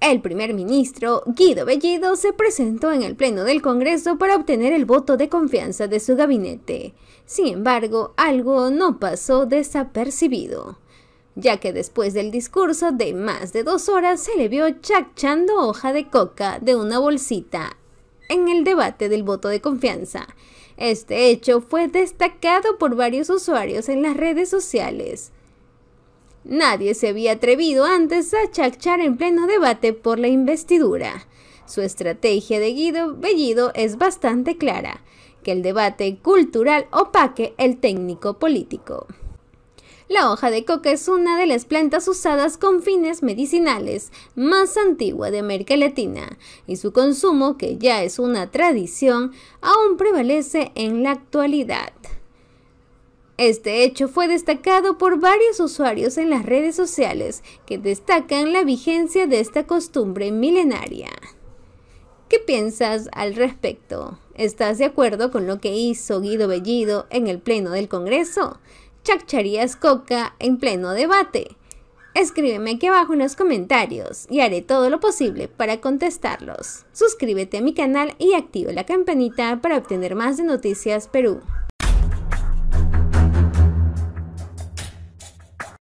El primer ministro Guido Bellido se presentó en el Pleno del Congreso para obtener el voto de confianza de su gabinete. Sin embargo, algo no pasó desapercibido, ya que después del discurso de más de dos horas se le vio chachando hoja de coca de una bolsita en el debate del voto de confianza. Este hecho fue destacado por varios usuarios en las redes sociales. Nadie se había atrevido antes a chachar en pleno debate por la investidura. Su estrategia de Guido Bellido es bastante clara, que el debate cultural opaque el técnico político. La hoja de coca es una de las plantas usadas con fines medicinales más antigua de América Latina y su consumo, que ya es una tradición, aún prevalece en la actualidad. Este hecho fue destacado por varios usuarios en las redes sociales que destacan la vigencia de esta costumbre milenaria. ¿Qué piensas al respecto? ¿Estás de acuerdo con lo que hizo Guido Bellido en el Pleno del Congreso? ¿Chacharías coca en pleno debate? Escríbeme aquí abajo en los comentarios y haré todo lo posible para contestarlos. Suscríbete a mi canal y activa la campanita para obtener más de Noticias Perú.